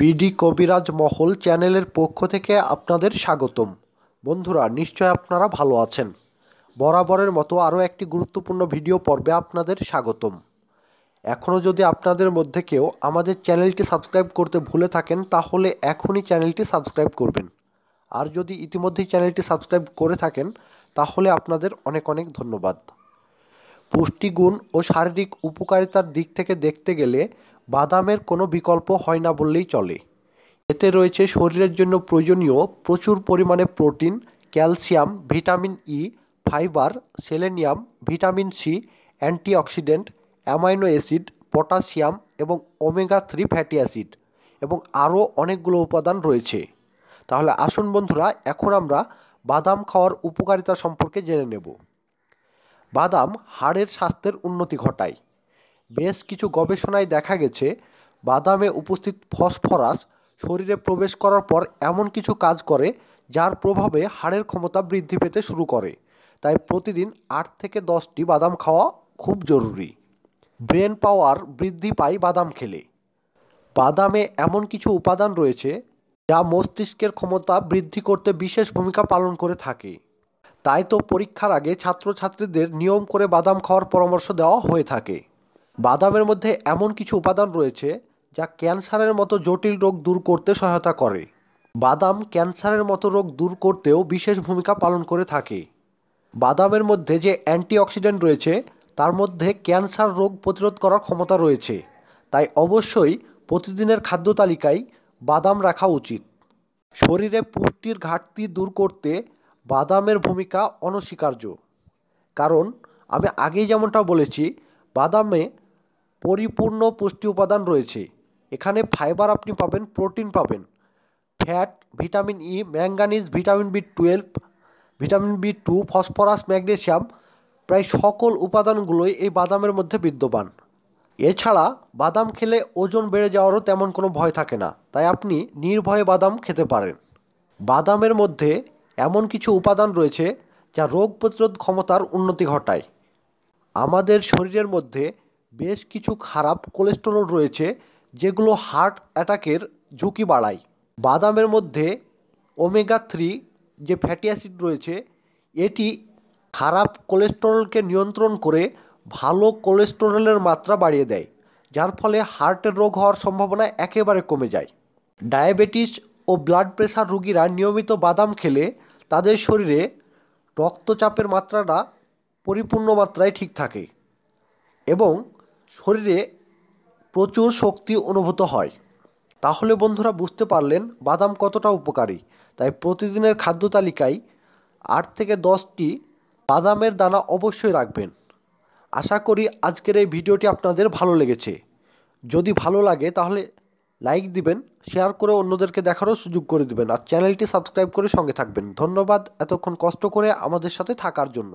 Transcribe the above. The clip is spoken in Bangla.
বিডি কবিরাজ মহল চ্যানেলের পক্ষ থেকে আপনাদের স্বাগতম বন্ধুরা নিশ্চয় আপনারা ভালো আছেন বরাবরের মতো আরও একটি গুরুত্বপূর্ণ ভিডিও পর্বে আপনাদের স্বাগতম এখনও যদি আপনাদের মধ্যে কেউ আমাদের চ্যানেলটি সাবস্ক্রাইব করতে ভুলে থাকেন তাহলে এখনই চ্যানেলটি সাবস্ক্রাইব করবেন আর যদি ইতিমধ্যেই চ্যানেলটি সাবস্ক্রাইব করে থাকেন তাহলে আপনাদের অনেক অনেক ধন্যবাদ পুষ্টিগুণ ও শারীরিক উপকারিতার দিক থেকে দেখতে গেলে বাদামের কোনো বিকল্প হয় না বললেই চলে এতে রয়েছে শরীরের জন্য প্রয়োজনীয় প্রচুর পরিমাণে protein calcium vitamin E e, fibre selenium vitamin C antioxidant amino acid potassium এবং ওমেগা থ্রি ফ্যাটি অ্যাসিড এবং আরও অনেকগুলো উপাদান রয়েছে তাহলে আসুন বন্ধুরা এখন আমরা বাদাম খাওয়ার উপকারিতা সম্পর্কে জেনে নেব বাদাম হাড়ের স্বাস্থ্যের উন্নতি ঘটায় বেশ কিছু গবেষণায় দেখা গেছে বাদামে উপস্থিত ফসফরাস শরীরে প্রবেশ করার পর এমন কিছু কাজ করে যার প্রভাবে হাড়ের ক্ষমতা বৃদ্ধি পেতে শুরু করে তাই প্রতিদিন আট থেকে দশটি বাদাম খাওয়া খুব জরুরি ব্রেন পাওয়ার বৃদ্ধি পায় বাদাম খেলে বাদামে এমন কিছু উপাদান রয়েছে যা মস্তিষ্কের ক্ষমতা বৃদ্ধি করতে বিশেষ ভূমিকা পালন করে থাকে তাই তো পরীক্ষার আগে ছাত্রছাত্রীদের নিয়ম করে বাদাম খাওয়ার পরামর্শ দেওয়া হয়ে থাকে বাদামের মধ্যে এমন কিছু উপাদান রয়েছে যা ক্যান্সারের মতো জটিল রোগ দূর করতে সহায়তা করে বাদাম ক্যান্সারের মতো রোগ দূর করতেও বিশেষ ভূমিকা পালন করে থাকে বাদামের মধ্যে যে অ্যান্টিঅক্সিডেন্ট রয়েছে তার মধ্যে ক্যান্সার রোগ প্রতিরোধ করার ক্ষমতা রয়েছে তাই অবশ্যই প্রতিদিনের খাদ্য তালিকায় বাদাম রাখা উচিত শরীরে পুষ্টির ঘাটতি দূর করতে বাদামের ভূমিকা অনস্বীকার্য কারণ আমি আগেই যেমনটা বলেছি বাদামে পরিপূর্ণ পুষ্টি উপাদান রয়েছে এখানে ফাইবার আপনি পাবেন প্রোটিন পাবেন fat vitamin E manganese vitamin B twelve vitamin B two phosphorus magnesium প্রায় সকল উপাদানগুলোই এই বাদামের মধ্যে বিদ্যমান এছাড়া বাদাম খেলে ওজন বেড়ে যাওয়ারও তেমন কোনো ভয় থাকে না তাই আপনি নির্ভয়ে বাদাম খেতে পারেন বাদামের মধ্যে এমন কিছু উপাদান রয়েছে যা রোগ প্রতিরোধ ক্ষমতার উন্নতি ঘটায় আমাদের শরীরের মধ্যে বেশ কিছু খারাপ কোলেস্টেরল রয়েছে যেগুলো হার্ট অ্যাটাকের ঝুঁকি বাড়ায় বাদামের মধ্যে ওমেগা থ্রি যে ফ্যাটি অ্যাসিড রয়েছে এটি খারাপ কোলেস্টেরলকে নিয়ন্ত্রণ করে ভালো কোলেস্টেরলের মাত্রা বাড়িয়ে দেয় যার ফলে হার্টের রোগ হওয়ার সম্ভাবনা একেবারে কমে যায় ডায়াবেটিস ও ব্লাড প্রেশার রুগীরা নিয়মিত বাদাম খেলে তাদের শরীরে রক্তচাপের মাত্রাটা পরিপূর্ণ মাত্রায় ঠিক থাকে এবং শরীরে প্রচুর শক্তি অনুভূত হয় তাহলে বন্ধুরা বুঝতে পারলেন বাদাম কতটা উপকারী তাই প্রতিদিনের খাদ্য তালিকায় আট থেকে দশটি বাদামের দানা অবশ্যই রাখবেন আশা করি আজকের এই ভিডিওটি আপনাদের ভালো লেগেছে যদি ভালো লাগে তাহলে লাইক দিবেন শেয়ার করে অন্যদেরকে দেখারও সুযোগ করে দিবেন আর চ্যানেলটি সাবস্ক্রাইব করে সঙ্গে থাকবেন ধন্যবাদ এতক্ষণ কষ্ট করে আমাদের সাথে থাকার জন্য